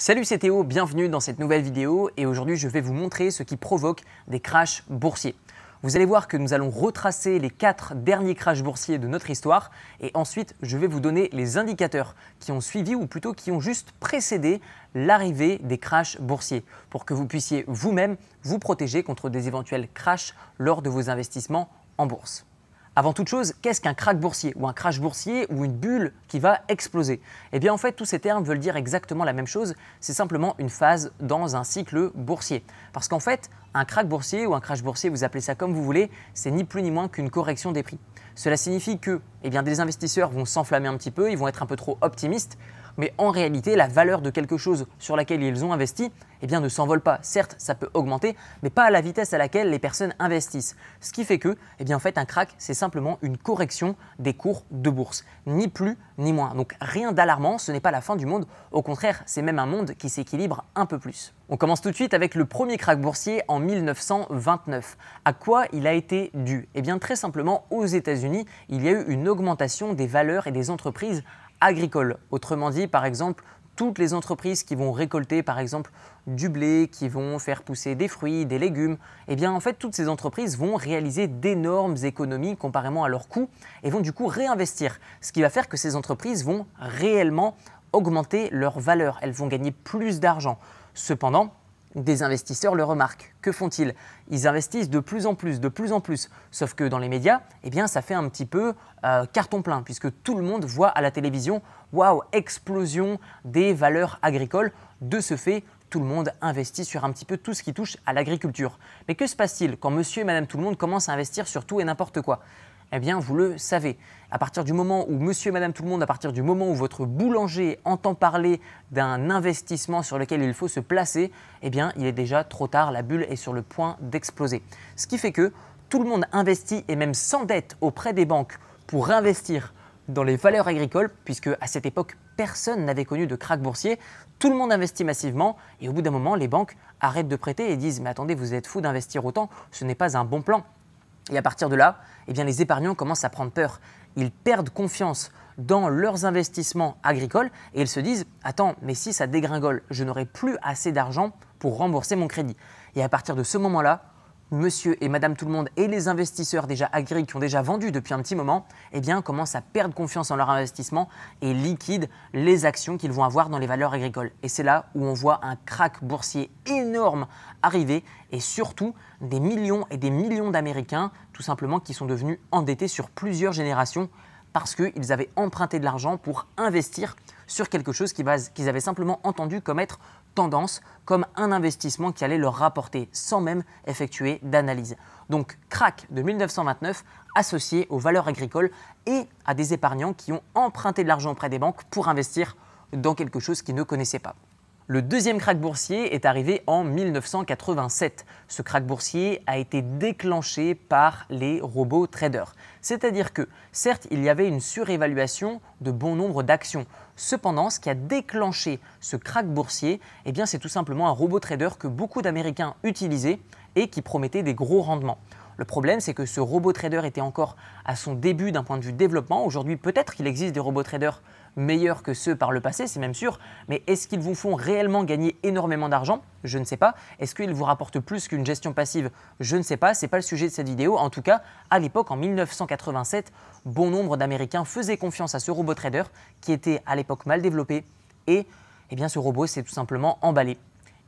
Salut c'est Théo, bienvenue dans cette nouvelle vidéo et aujourd'hui je vais vous montrer ce qui provoque des crashs boursiers. Vous allez voir que nous allons retracer les 4 derniers crashs boursiers de notre histoire et ensuite je vais vous donner les indicateurs qui ont suivi ou plutôt qui ont juste précédé l'arrivée des crashs boursiers pour que vous puissiez vous-même vous protéger contre des éventuels crashs lors de vos investissements en bourse. Avant toute chose, qu'est-ce qu'un crack boursier ou un crash boursier ou une bulle qui va exploser Eh bien en fait, tous ces termes veulent dire exactement la même chose, c'est simplement une phase dans un cycle boursier. Parce qu'en fait, un crack boursier ou un crash boursier, vous appelez ça comme vous voulez, c'est ni plus ni moins qu'une correction des prix. Cela signifie que eh bien, des investisseurs vont s'enflammer un petit peu, ils vont être un peu trop optimistes, mais en réalité, la valeur de quelque chose sur laquelle ils ont investi eh bien, ne s'envole pas. Certes, ça peut augmenter, mais pas à la vitesse à laquelle les personnes investissent. Ce qui fait que, eh bien, en fait, un crack, c'est simplement une correction des cours de bourse, ni plus ni moins. Donc rien d'alarmant, ce n'est pas la fin du monde, au contraire, c'est même un monde qui s'équilibre un peu plus. On commence tout de suite avec le premier crack boursier en 1929. À quoi il a été dû Eh bien, très simplement, aux États-Unis, il y a eu une augmentation des valeurs et des entreprises agricole. Autrement dit, par exemple, toutes les entreprises qui vont récolter par exemple du blé, qui vont faire pousser des fruits, des légumes, et eh bien en fait toutes ces entreprises vont réaliser d'énormes économies comparément à leurs coûts et vont du coup réinvestir, ce qui va faire que ces entreprises vont réellement augmenter leur valeur, elles vont gagner plus d'argent. Cependant, des investisseurs le remarquent. Que font-ils Ils investissent de plus en plus, de plus en plus. Sauf que dans les médias, eh bien, ça fait un petit peu euh, carton plein, puisque tout le monde voit à la télévision, waouh, explosion des valeurs agricoles. De ce fait, tout le monde investit sur un petit peu tout ce qui touche à l'agriculture. Mais que se passe-t-il quand monsieur et madame tout le monde commencent à investir sur tout et n'importe quoi eh bien, vous le savez. À partir du moment où monsieur et madame tout le monde, à partir du moment où votre boulanger entend parler d'un investissement sur lequel il faut se placer, eh bien, il est déjà trop tard, la bulle est sur le point d'exploser. Ce qui fait que tout le monde investit et même s'endette auprès des banques pour investir dans les valeurs agricoles, puisque à cette époque, personne n'avait connu de krach boursier. Tout le monde investit massivement et au bout d'un moment, les banques arrêtent de prêter et disent Mais attendez, vous êtes fou d'investir autant, ce n'est pas un bon plan. Et à partir de là, eh bien, les épargnants commencent à prendre peur. Ils perdent confiance dans leurs investissements agricoles et ils se disent Attends, mais si ça dégringole, je n'aurai plus assez d'argent pour rembourser mon crédit. Et à partir de ce moment-là, monsieur et madame tout le monde et les investisseurs déjà agri qui ont déjà vendu depuis un petit moment, eh bien, commencent à perdre confiance en leur investissement et liquident les actions qu'ils vont avoir dans les valeurs agricoles. Et c'est là où on voit un crack boursier énorme arriver et surtout des millions et des millions d'Américains tout simplement qui sont devenus endettés sur plusieurs générations parce qu'ils avaient emprunté de l'argent pour investir sur quelque chose qu'ils avaient simplement entendu comme être tendance comme un investissement qui allait leur rapporter sans même effectuer d'analyse. Donc crack de 1929 associé aux valeurs agricoles et à des épargnants qui ont emprunté de l'argent auprès des banques pour investir dans quelque chose qu'ils ne connaissaient pas. Le deuxième krach boursier est arrivé en 1987. Ce krach boursier a été déclenché par les robots traders. C'est-à-dire que, certes, il y avait une surévaluation de bon nombre d'actions. Cependant, ce qui a déclenché ce krach boursier, eh bien, c'est tout simplement un robot trader que beaucoup d'Américains utilisaient et qui promettait des gros rendements. Le problème, c'est que ce robot trader était encore à son début d'un point de vue développement. Aujourd'hui, peut-être qu'il existe des robots traders meilleurs que ceux par le passé, c'est même sûr, mais est-ce qu'ils vous font réellement gagner énormément d'argent Je ne sais pas. Est-ce qu'ils vous rapportent plus qu'une gestion passive Je ne sais pas, c'est pas le sujet de cette vidéo. En tout cas, à l'époque, en 1987, bon nombre d'Américains faisaient confiance à ce robot trader qui était à l'époque mal développé et eh bien, ce robot s'est tout simplement emballé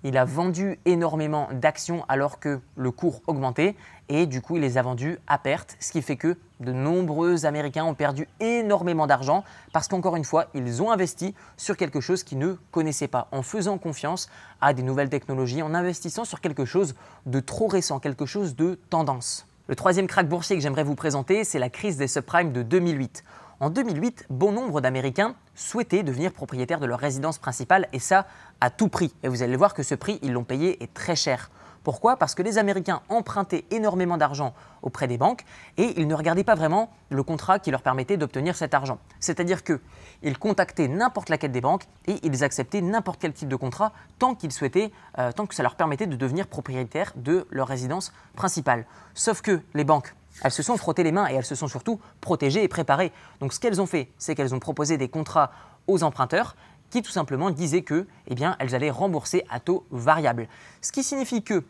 il a vendu énormément d'actions alors que le cours augmentait et du coup il les a vendues à perte, ce qui fait que de nombreux Américains ont perdu énormément d'argent parce qu'encore une fois, ils ont investi sur quelque chose qu'ils ne connaissaient pas, en faisant confiance à des nouvelles technologies, en investissant sur quelque chose de trop récent, quelque chose de tendance. Le troisième crack boursier que j'aimerais vous présenter, c'est la crise des subprimes de 2008. En 2008, bon nombre d'Américains souhaitaient devenir propriétaires de leur résidence principale et ça à tout prix. Et vous allez voir que ce prix, ils l'ont payé est très cher. Pourquoi Parce que les Américains empruntaient énormément d'argent auprès des banques et ils ne regardaient pas vraiment le contrat qui leur permettait d'obtenir cet argent. C'est-à-dire qu'ils contactaient n'importe laquelle des banques et ils acceptaient n'importe quel type de contrat tant qu'ils souhaitaient, euh, tant que ça leur permettait de devenir propriétaires de leur résidence principale. Sauf que les banques elles se sont frottées les mains et elles se sont surtout protégées et préparées. Donc ce qu'elles ont fait, c'est qu'elles ont proposé des contrats aux emprunteurs qui tout simplement disait que, eh bien, elles allaient rembourser à taux variable. Ce qui signifie que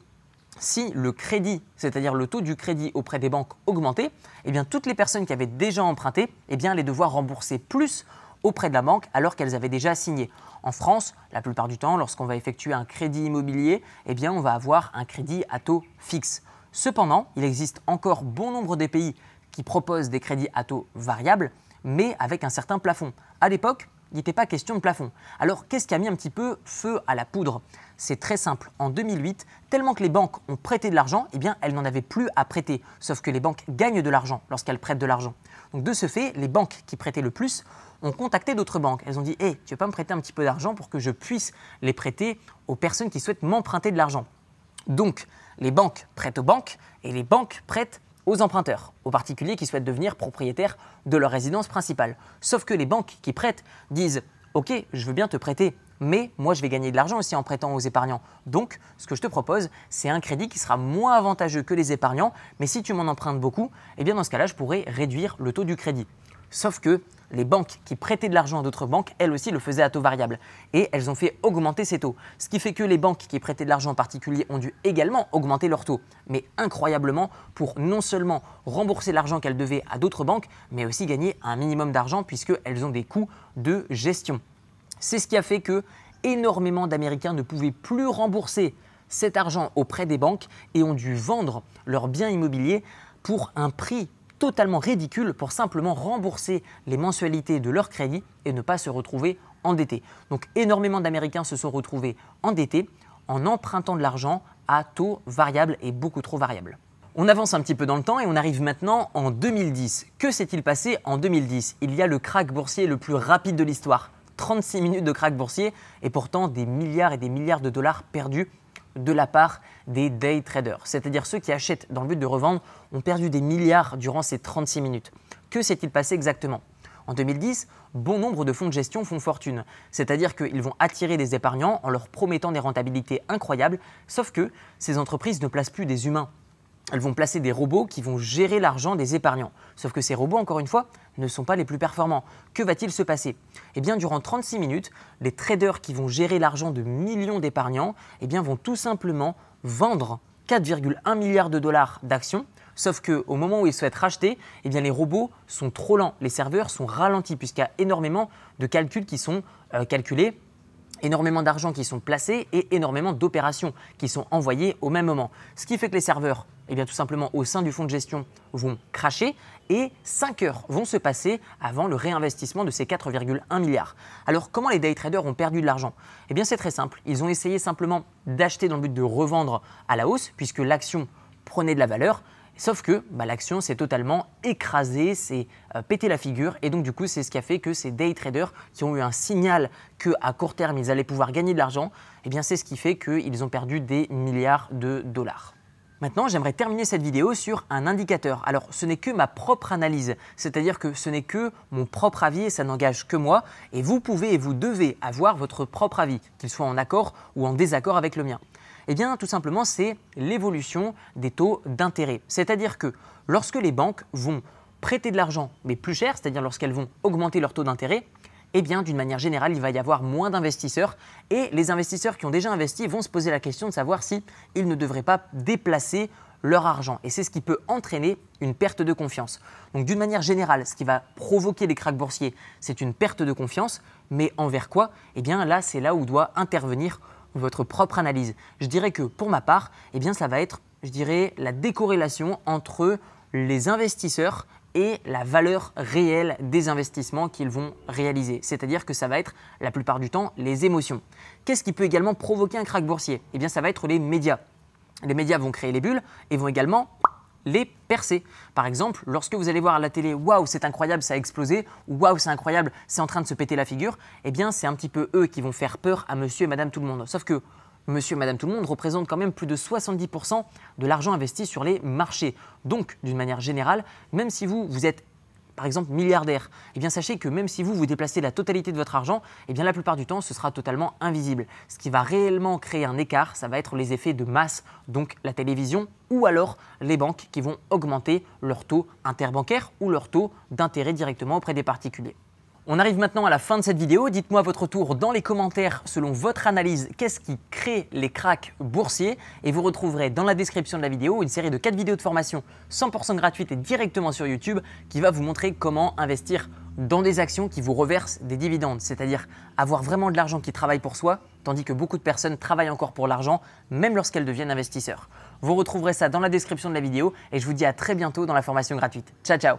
si le crédit, c'est-à-dire le taux du crédit auprès des banques augmentait, eh bien, toutes les personnes qui avaient déjà emprunté, eh bien, allaient devoir rembourser plus auprès de la banque alors qu'elles avaient déjà signé. En France, la plupart du temps, lorsqu'on va effectuer un crédit immobilier, eh bien, on va avoir un crédit à taux fixe. Cependant, il existe encore bon nombre des pays qui proposent des crédits à taux variables, mais avec un certain plafond. À l'époque, il n'était pas question de plafond. Alors qu'est-ce qui a mis un petit peu feu à la poudre C'est très simple. En 2008, tellement que les banques ont prêté de l'argent, eh bien elles n'en avaient plus à prêter. Sauf que les banques gagnent de l'argent lorsqu'elles prêtent de l'argent. Donc de ce fait, les banques qui prêtaient le plus ont contacté d'autres banques. Elles ont dit Hé, hey, tu veux pas me prêter un petit peu d'argent pour que je puisse les prêter aux personnes qui souhaitent m'emprunter de l'argent Donc les banques prêtent aux banques et les banques prêtent aux emprunteurs, aux particuliers qui souhaitent devenir propriétaires de leur résidence principale. Sauf que les banques qui prêtent disent Ok, je veux bien te prêter, mais moi je vais gagner de l'argent aussi en prêtant aux épargnants. Donc, ce que je te propose, c'est un crédit qui sera moins avantageux que les épargnants, mais si tu m'en empruntes beaucoup, eh bien dans ce cas-là, je pourrais réduire le taux du crédit. Sauf que les banques qui prêtaient de l'argent à d'autres banques, elles aussi le faisaient à taux variable. Et elles ont fait augmenter ces taux. Ce qui fait que les banques qui prêtaient de l'argent en particulier ont dû également augmenter leurs taux. Mais incroyablement, pour non seulement rembourser l'argent qu'elles devaient à d'autres banques, mais aussi gagner un minimum d'argent puisqu'elles ont des coûts de gestion. C'est ce qui a fait que énormément d'Américains ne pouvaient plus rembourser cet argent auprès des banques et ont dû vendre leurs biens immobiliers pour un prix totalement ridicule pour simplement rembourser les mensualités de leur crédit et ne pas se retrouver endettés. Donc énormément d'Américains se sont retrouvés endettés en empruntant de l'argent à taux variable et beaucoup trop variable. On avance un petit peu dans le temps et on arrive maintenant en 2010. Que s'est-il passé en 2010 Il y a le crack boursier le plus rapide de l'histoire. 36 minutes de crack boursier et pourtant des milliards et des milliards de dollars perdus de la part des day traders, c'est-à-dire ceux qui achètent dans le but de revendre, ont perdu des milliards durant ces 36 minutes. Que s'est-il passé exactement En 2010, bon nombre de fonds de gestion font fortune, c'est-à-dire qu'ils vont attirer des épargnants en leur promettant des rentabilités incroyables, sauf que ces entreprises ne placent plus des humains, elles vont placer des robots qui vont gérer l'argent des épargnants. Sauf que ces robots, encore une fois, ne sont pas les plus performants. Que va-t-il se passer Eh bien, durant 36 minutes, les traders qui vont gérer l'argent de millions d'épargnants eh bien, vont tout simplement vendre 4,1 milliards de dollars d'actions. Sauf qu'au moment où ils souhaitent racheter, eh bien, les robots sont trop lents, les serveurs sont ralentis, puisqu'il y a énormément de calculs qui sont euh, calculés énormément d'argent qui sont placés et énormément d'opérations qui sont envoyées au même moment. Ce qui fait que les serveurs, eh bien, tout simplement au sein du fonds de gestion, vont cracher et 5 heures vont se passer avant le réinvestissement de ces 4,1 milliards. Alors comment les day traders ont perdu de l'argent Eh bien c'est très simple, ils ont essayé simplement d'acheter dans le but de revendre à la hausse puisque l'action prenait de la valeur, Sauf que bah, l'action s'est totalement écrasée, s'est euh, pété la figure. Et donc, du coup, c'est ce qui a fait que ces day traders qui ont eu un signal qu'à court terme, ils allaient pouvoir gagner de l'argent, eh bien, c'est ce qui fait qu'ils ont perdu des milliards de dollars. Maintenant, j'aimerais terminer cette vidéo sur un indicateur. Alors, ce n'est que ma propre analyse, c'est-à-dire que ce n'est que mon propre avis et ça n'engage que moi, et vous pouvez et vous devez avoir votre propre avis, qu'il soit en accord ou en désaccord avec le mien. Eh bien, tout simplement, c'est l'évolution des taux d'intérêt. C'est-à-dire que lorsque les banques vont prêter de l'argent, mais plus cher, c'est-à-dire lorsqu'elles vont augmenter leur taux d'intérêt, eh bien, d'une manière générale, il va y avoir moins d'investisseurs et les investisseurs qui ont déjà investi vont se poser la question de savoir si ils ne devraient pas déplacer leur argent. Et c'est ce qui peut entraîner une perte de confiance. Donc, d'une manière générale, ce qui va provoquer des craques boursiers, c'est une perte de confiance. Mais envers quoi Eh bien, là, c'est là où doit intervenir votre propre analyse. Je dirais que pour ma part, eh bien, ça va être, je dirais, la décorrélation entre les investisseurs et la valeur réelle des investissements qu'ils vont réaliser. C'est-à-dire que ça va être la plupart du temps les émotions. Qu'est-ce qui peut également provoquer un crack boursier Eh bien, ça va être les médias. Les médias vont créer les bulles et vont également les percer. Par exemple, lorsque vous allez voir à la télé waouh, c'est incroyable, ça a explosé, ou waouh, c'est incroyable, c'est en train de se péter la figure, eh bien, c'est un petit peu eux qui vont faire peur à monsieur et madame tout le monde. Sauf que monsieur et madame tout le monde représentent quand même plus de 70% de l'argent investi sur les marchés. Donc, d'une manière générale, même si vous, vous êtes par exemple milliardaire, eh bien sachez que même si vous vous déplacez la totalité de votre argent, eh bien la plupart du temps ce sera totalement invisible. Ce qui va réellement créer un écart, ça va être les effets de masse, donc la télévision ou alors les banques qui vont augmenter leur taux interbancaire ou leur taux d'intérêt directement auprès des particuliers. On arrive maintenant à la fin de cette vidéo. Dites-moi votre tour dans les commentaires selon votre analyse, qu'est-ce qui crée les cracks boursiers Et vous retrouverez dans la description de la vidéo une série de 4 vidéos de formation 100% gratuite et directement sur YouTube qui va vous montrer comment investir dans des actions qui vous reversent des dividendes, c'est-à-dire avoir vraiment de l'argent qui travaille pour soi, tandis que beaucoup de personnes travaillent encore pour l'argent, même lorsqu'elles deviennent investisseurs. Vous retrouverez ça dans la description de la vidéo et je vous dis à très bientôt dans la formation gratuite. Ciao ciao